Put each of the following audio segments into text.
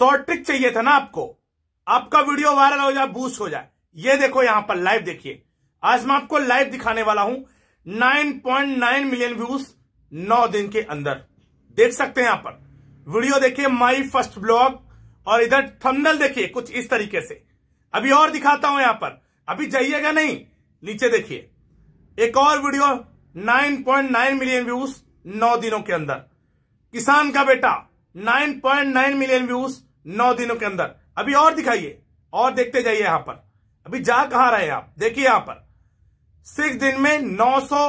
short trick चाहिए था ना आपको आपका वीडियो वायरल हो जाए बूस्ट हो जाए ये देखो यहां पर लाइव देखिए आज मैं आपको लाइव दिखाने वाला हूं 9.9 मिलियन व्यूज नौ दिन के अंदर देख सकते हैं यहां पर वीडियो देखिए माई फर्स्ट ब्लॉग और इधर थंबनेल देखिए कुछ इस तरीके से अभी और दिखाता हूं यहां पर अभी जाइएगा नहीं नीचे देखिए एक और वीडियो 9.9 मिलियन व्यूज नौ दिनों के अंदर किसान का बेटा 9.9 मिलियन व्यूज नौ दिनों के अंदर अभी और दिखाइए और देखते जाइए यहां पर अभी जा कहा रहे हैं आप देखिए यहां पर सिक्स दिन में नौ सौ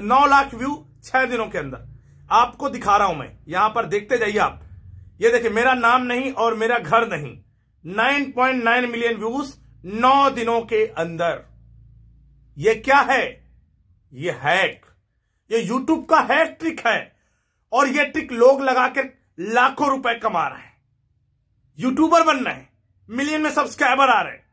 नौ लाख व्यू छह दिनों के अंदर आपको दिखा रहा हूं मैं यहां पर देखते जाइए आप ये देखिए मेरा नाम नहीं और मेरा घर नहीं 9.9 मिलियन व्यूज नौ दिनों के अंदर ये क्या है ये हैक ये यूट्यूब का हैक ट्रिक है और ये ट्रिक लोग लगाकर लाखों रुपए कमा रहे हैं यूट्यूबर बनना है मिलियन में सब्सक्राइबर आ रहे हैं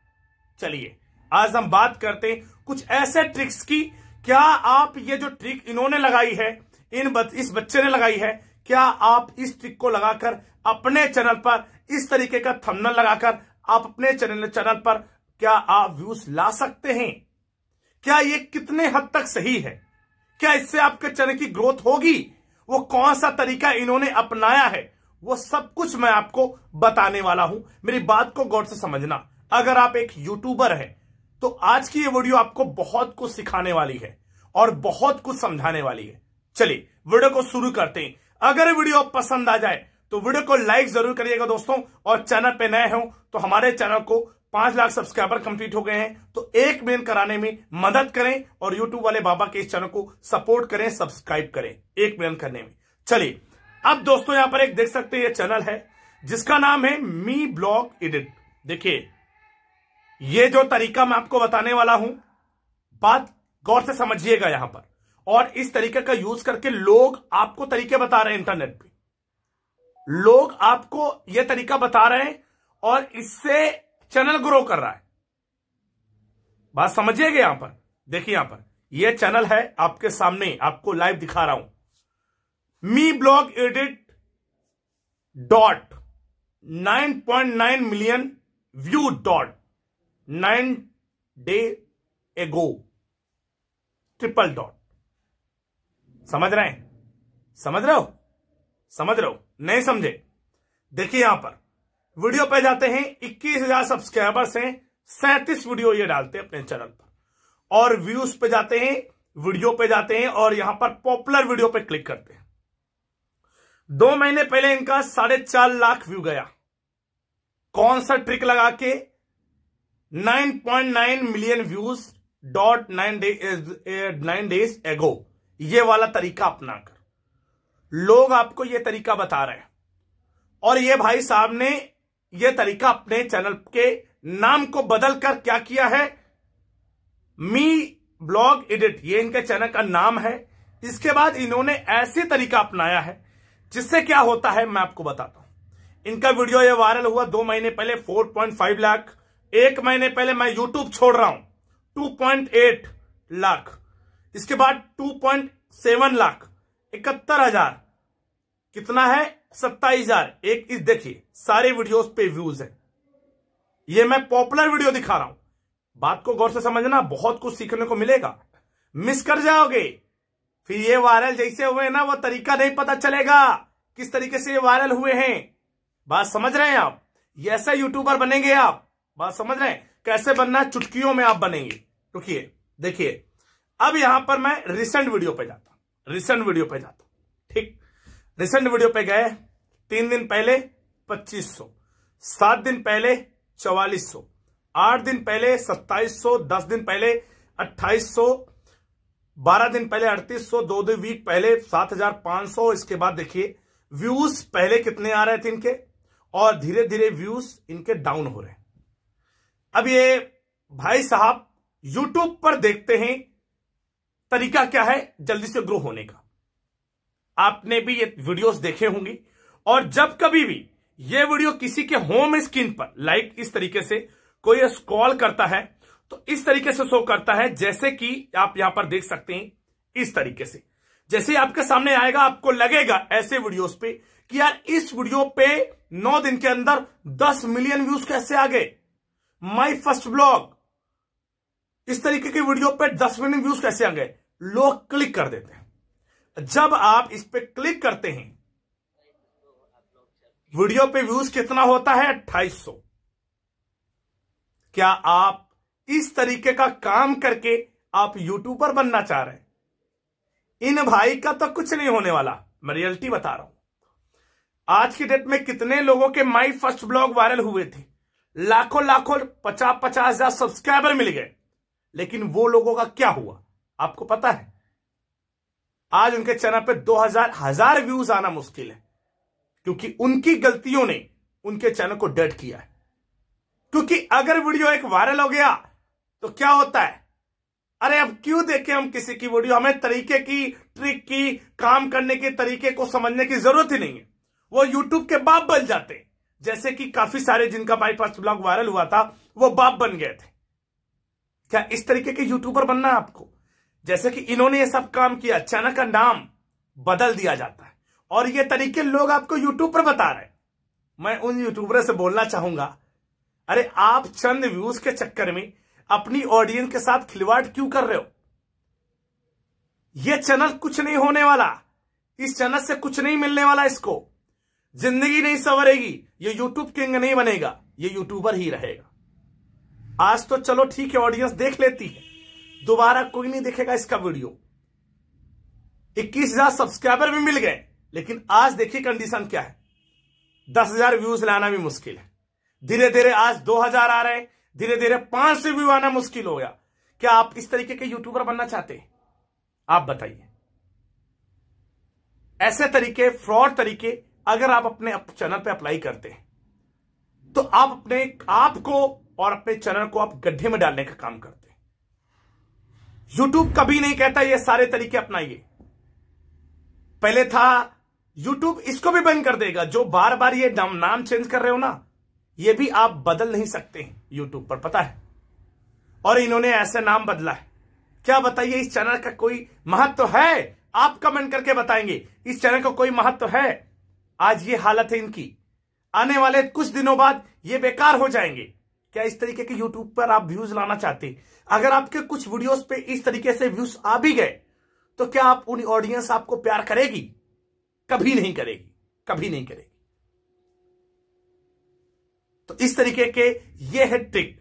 चलिए आज हम बात करते हैं कुछ ऐसे ट्रिक्स की क्या आप ये जो ट्रिक इन्होंने लगाई है इन बत, इस बच्चे ने लगाई है क्या आप इस ट्रिक को लगाकर अपने चैनल पर इस तरीके का थंबनेल लगाकर आप अपने चैनल चैनल पर क्या आप व्यूज ला सकते हैं क्या ये कितने हद तक सही है क्या इससे आपके चैनल की ग्रोथ होगी वो कौन सा तरीका इन्होंने अपनाया है वो सब कुछ मैं आपको बताने वाला हूं मेरी बात को गौर से समझना अगर आप एक यूट्यूबर हैं तो आज की ये वीडियो आपको बहुत कुछ सिखाने वाली है और बहुत कुछ समझाने वाली है चलिए वीडियो को शुरू करते हैं अगर वीडियो पसंद आ जाए तो वीडियो को लाइक जरूर करिएगा दोस्तों और चैनल पे नए हो तो हमारे चैनल को पांच लाख सब्सक्राइबर कंप्लीट हो गए हैं तो एक मेन कराने में मदद करें और यूट्यूब वाले बाबा के इस चैनल को सपोर्ट करें सब्सक्राइब करें एक मेन करने में चलिए अब दोस्तों यहां पर एक देख सकते हैं ये चैनल है जिसका नाम है मी ब्लॉग एडिट देखिए ये जो तरीका मैं आपको बताने वाला हूं बात गौर से समझिएगा यहां पर और इस तरीके का यूज करके लोग आपको तरीके बता रहे हैं इंटरनेट पे लोग आपको यह तरीका बता रहे हैं और इससे चैनल ग्रो कर रहा है बात समझिएगा यहां पर देखिए यहां पर यह चैनल है आपके सामने आपको लाइव दिखा रहा हूं me blog edit dot 9.9 million view dot nine day ago triple dot समझ रहे हैं समझ रहे हो समझ रहे हो नहीं समझे देखिए यहां पर वीडियो पे जाते हैं 21,000 सब्सक्राइबर्स हैं सैतीस वीडियो ये डालते हैं अपने चैनल पर और व्यूज पे जाते हैं वीडियो पे जाते हैं और यहां पर पॉपुलर वीडियो पे क्लिक करते हैं दो महीने पहले इनका साढ़े चार लाख व्यू गया कौन सा ट्रिक लगा के 9.9 million views dot nine day nine days ago ये वाला तरीका अपनाकर लोग आपको ये तरीका बता रहे हैं और ये भाई साहब ने ये तरीका अपने चैनल के नाम को बदलकर क्या किया है मी ब्लॉग एडिट ये इनके चैनल का नाम है इसके बाद इन्होंने ऐसे तरीका अपनाया है जिससे क्या होता है मैं आपको बताता हूं इनका वीडियो ये वायरल हुआ दो महीने पहले 4.5 लाख एक महीने पहले मैं यूट्यूब छोड़ रहा हूं 2.8 लाख इसके बाद 2.7 लाख इकहत्तर हजार कितना है सत्ताईस हजार एक इस देखिए सारे वीडियोस पे व्यूज है ये मैं पॉपुलर वीडियो दिखा रहा हूं बात को गौर से समझना बहुत कुछ सीखने को मिलेगा मिस कर जाओगे फिर ये वायरल जैसे हुए ना वो तरीका नहीं पता चलेगा किस तरीके से ये वायरल हुए हैं बात समझ रहे हैं आप ये ऐसे यूट्यूबर बनेंगे आप बात समझ रहे हैं कैसे बनना चुटकियों में आप बनेंगे रुकिए देखिए अब यहां पर मैं रिसेंट वीडियो पे जाता हूं रिसेंट वीडियो पे जाता हूं ठीक रिसेंट वीडियो पे गए तीन दिन पहले पच्चीस सौ सात दिन पहले चवालीस सौ आठ दिन पहले सत्ताईस सौ दस दिन पहले अट्ठाईस सौ बारह दिन पहले अड़तीस सौ दो दो वीक पहले सात हजार पांच सौ इसके बाद देखिए व्यूज पहले कितने आ रहे थे इनके और धीरे धीरे व्यूज इनके डाउन हो रहे हैं अब ये भाई साहब यूट्यूब पर देखते हैं तरीका क्या है जल्दी से ग्रो होने का आपने भी ये वीडियोस देखे होंगे और जब कभी भी ये वीडियो किसी के होम स्क्रीन पर लाइक इस तरीके से कोई स्क्रॉल करता है तो इस तरीके से शो करता है जैसे कि आप यहां पर देख सकते हैं इस तरीके से जैसे आपके सामने आएगा आपको लगेगा ऐसे वीडियोस पे कि यार इस वीडियो पे नौ दिन के अंदर दस मिलियन व्यूज कैसे आ गए माई फर्स्ट ब्लॉग इस तरीके के वीडियो पे दस मिलियन व्यूज कैसे आ गए लोग क्लिक कर देते हैं जब आप इस पे क्लिक करते हैं वीडियो पे व्यूज कितना होता है अट्ठाईस क्या आप इस तरीके का काम करके आप यूट्यूबर बनना चाह रहे हैं इन भाई का तो कुछ नहीं होने वाला मैं रियलिटी बता रहा हूं आज की डेट में कितने लोगों के माई फर्स्ट ब्लॉग वायरल हुए थे लाखों लाखों पचास पचास हजार सब्सक्राइबर मिल गए लेकिन वो लोगों का क्या हुआ आपको पता है आज उनके चैनल पे 2000 हजार व्यूज आना मुश्किल है क्योंकि उनकी गलतियों ने उनके चैनल को डेड किया है क्योंकि अगर वीडियो एक वायरल हो गया तो क्या होता है अरे अब क्यों देखें हम किसी की वीडियो हमें तरीके की ट्रिक की काम करने के तरीके को समझने की जरूरत ही नहीं है वो यूट्यूब के बाप बन जाते जैसे कि काफी सारे जिनका बाई फर्स्ट ब्लॉग वायरल हुआ था वो बाप बन गए थे क्या इस तरीके के यूट्यूबर बनना है आपको जैसे कि इन्होंने ये सब काम किया अचानक का नाम बदल दिया जाता है और ये तरीके लोग आपको यूट्यूब पर बता रहे मैं उन यूट्यूबर से बोलना चाहूंगा अरे आप चंद व्यूज के चक्कर में अपनी ऑडियंस के साथ खिलवाड़ क्यों कर रहे हो यह चैनल कुछ नहीं होने वाला इस चैनल से कुछ नहीं मिलने वाला इसको जिंदगी नहीं संवरेगी ये यूट्यूब किंग नहीं बनेगा ये यूट्यूबर ही रहेगा आज तो चलो ठीक है ऑडियंस देख लेती है दोबारा कोई नहीं देखेगा इसका वीडियो इक्कीस हजार सब्सक्राइबर भी मिल गए लेकिन आज देखिए कंडीशन क्या है दस हजार व्यूज लाना भी मुश्किल है धीरे धीरे आज दो हजार आ रहे हैं धीरे धीरे पांच से व्यू आना मुश्किल हो गया क्या आप इस तरीके के यूट्यूबर बनना चाहते हैं आप बताइए ऐसे तरीके फ्रॉड तरीके अगर आप अपने चैनल पे अप्लाई करते हैं तो आप अपने आप को और अपने चैनल को आप गड्ढे में डालने का काम करते हैं यूट्यूब कभी नहीं कहता ये सारे तरीके अपनाइए पहले था यूट्यूब इसको भी बंद कर देगा जो बार बार ये नाम चेंज कर रहे हो ना ये भी आप बदल नहीं सकते हैं यूट्यूब पर पता है और इन्होंने ऐसे नाम बदला है क्या बताइए इस चैनल का कोई महत्व तो है आप कमेंट करके बताएंगे इस चैनल का को कोई महत्व तो है आज ये हालत है इनकी आने वाले कुछ दिनों बाद ये बेकार हो जाएंगे क्या इस तरीके के यूट्यूब पर आप व्यूज लाना चाहते अगर आपके कुछ वीडियोस पे इस तरीके से व्यूज आ भी गए तो क्या आप उन ऑडियंस आपको प्यार करेगी कभी नहीं करेगी कभी नहीं करेगी तो इस तरीके के ये है ट्रिक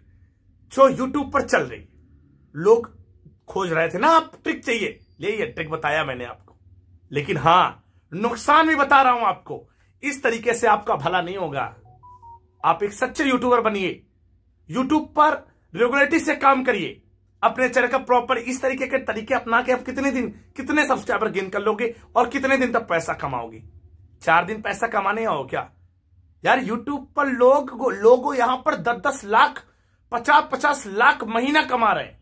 जो यूट्यूब पर चल रही लोग खोज रहे थे ना आप ट्रिक चाहिए ले ये ट्रिक बताया मैंने आपको लेकिन हां नुकसान भी बता रहा हूं आपको इस तरीके से आपका भला नहीं होगा आप एक सच्चे यूट्यूबर बनिए यूट्यूब पर रेगुलरिटी से काम करिए अपने चैनल का प्रॉपर इस तरीके के तरीके अपना के आप कितने दिन कितने सब्सक्राइबर गेन कर लोगे और कितने दिन तक पैसा कमाओगे चार दिन पैसा कमाने आओ क्या यार YouTube पर लोग लोगों यहां पर दस दस लाख पचास पचास लाख महीना कमा रहे हैं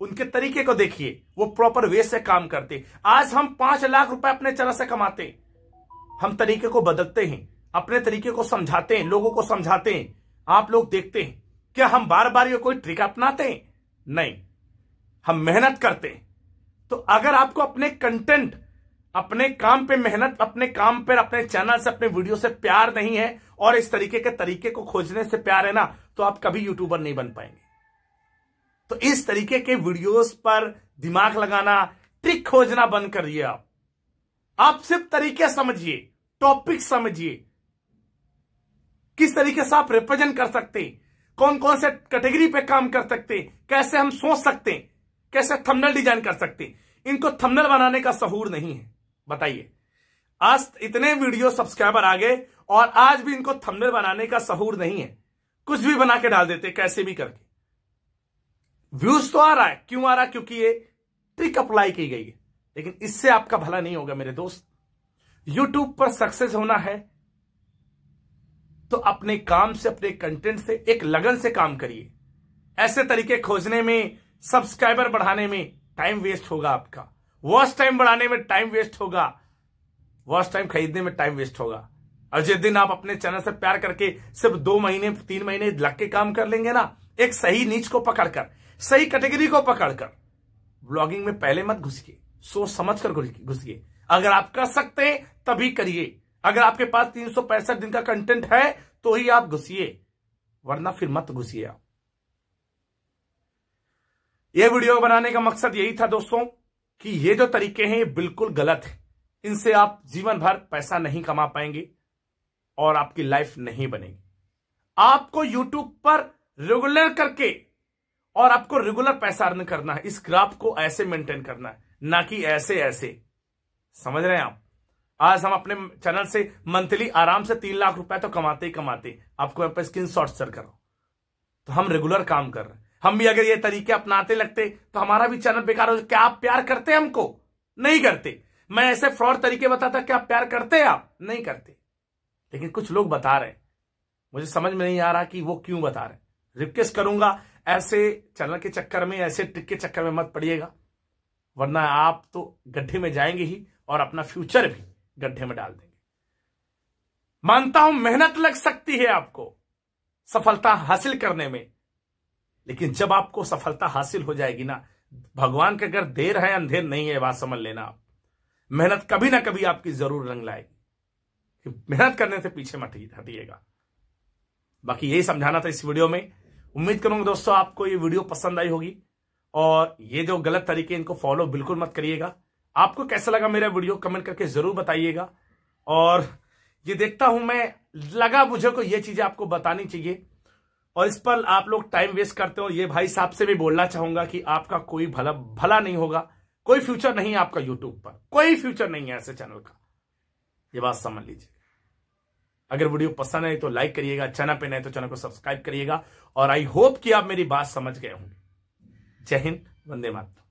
उनके तरीके को देखिए वो प्रॉपर वे से काम करते आज हम पांच लाख रुपए अपने चरस से कमाते हम तरीके को बदलते हैं अपने तरीके को समझाते हैं लोगों को समझाते हैं आप लोग देखते हैं क्या हम बार बार ये कोई ट्रिक अपनाते हैं नहीं हम मेहनत करते हैं तो अगर आपको अपने कंटेंट अपने काम पे मेहनत अपने काम पर अपने चैनल से अपने वीडियो से प्यार नहीं है और इस तरीके के तरीके को खोजने से प्यार है ना तो आप कभी यूट्यूबर नहीं बन पाएंगे तो इस तरीके के वीडियोस पर दिमाग लगाना ट्रिक खोजना बंद करिए आप आप सिर्फ तरीके समझिए टॉपिक समझिए किस तरीके से आप रिप्रेजेंट कर सकते हैं कौन कौन से कैटेगरी पे काम कर सकते हैं कैसे हम सोच सकते हैं कैसे थंबनेल डिजाइन कर सकते हैं इनको थंबनेल बनाने का सहूर नहीं है बताइए आज इतने वीडियो सब्सक्राइबर आ गए और आज भी इनको थंबनेल बनाने का सहूर नहीं है कुछ भी बना के डाल देते कैसे भी करके व्यूज तो आ रहा है क्यों आ रहा है क्योंकि ये ट्रिक अप्लाई की गई है लेकिन इससे आपका भला नहीं होगा मेरे दोस्त यूट्यूब पर सक्सेस होना है तो अपने काम से अपने कंटेंट से एक लगन से काम करिए ऐसे तरीके खोजने में सब्सक्राइबर बढ़ाने में टाइम वेस्ट होगा आपका वॉच टाइम बढ़ाने में टाइम वेस्ट होगा वॉच टाइम खरीदने में टाइम वेस्ट होगा और जिस दिन आप अपने चैनल से प्यार करके सिर्फ दो महीने तीन महीने लग के काम कर लेंगे ना एक सही नीच को पकड़कर सही कैटेगरी को पकड़कर ब्लॉगिंग में पहले मत घुसिए सोच समझ कर घुसिए अगर आप कर सकते हैं तभी करिए अगर आपके पास तीन दिन का कंटेंट है तो ही आप घुसिए वरना फिर मत घुसिए आप यह वीडियो बनाने का मकसद यही था दोस्तों कि ये जो तरीके हैं ये बिल्कुल गलत है इनसे आप जीवन भर पैसा नहीं कमा पाएंगे और आपकी लाइफ नहीं बनेगी आपको यूट्यूब पर रेगुलर करके और आपको रेगुलर पैसा अर्न करना है इस ग्राफ को ऐसे मेंटेन करना है ना कि ऐसे ऐसे समझ रहे हैं आप आज हम अपने चैनल से मंथली आराम से तीन लाख रुपए तो कमाते ही कमाते आपको स्क्रीन शॉट सर करो तो हम रेगुलर काम कर रहे हैं हम भी अगर ये तरीके अपनाते लगते तो हमारा भी चैनल बेकार हो क्या आप प्यार करते हैं हमको नहीं करते मैं ऐसे फ्रॉड तरीके बताता क्या आप प्यार करते हैं आप नहीं करते लेकिन कुछ लोग बता रहे हैं मुझे समझ में नहीं आ रहा कि वो क्यों बता रहे हैं रिक्वेस्ट करूंगा ऐसे चैनल के चक्कर में ऐसे ट्रिक के चक्कर में मत पड़िएगा वरना आप तो गड्ढे में जाएंगे ही और अपना फ्यूचर भी गड्ढे में डाल देंगे मानता हूं मेहनत लग सकती है आपको सफलता हासिल करने में लेकिन जब आपको सफलता हासिल हो जाएगी ना भगवान के अगर देर है अंधेर नहीं है बात समझ लेना आप मेहनत कभी ना कभी आपकी जरूर रंग लाएगी मेहनत करने से पीछे मत हटिएगा बाकी यही समझाना था इस वीडियो में उम्मीद करूंगा दोस्तों आपको ये वीडियो पसंद आई होगी और ये जो गलत तरीके इनको फॉलो बिल्कुल मत करिएगा आपको कैसा लगा मेरा वीडियो कमेंट करके जरूर बताइएगा और ये देखता हूं मैं लगा मुझे को ये चीजें आपको बतानी चाहिए और इस पर आप लोग टाइम वेस्ट करते हो ये भाई साहब से भी बोलना चाहूंगा कि आपका कोई भला भला नहीं होगा कोई फ्यूचर नहीं है आपका यूट्यूब पर कोई फ्यूचर नहीं है ऐसे चैनल का ये बात समझ लीजिए अगर वीडियो पसंद है तो लाइक करिएगा चैनल पे नहीं तो चैनल को सब्सक्राइब करिएगा और आई होप कि आप मेरी बात समझ गए होंगे जय हिंद वंदे मातरम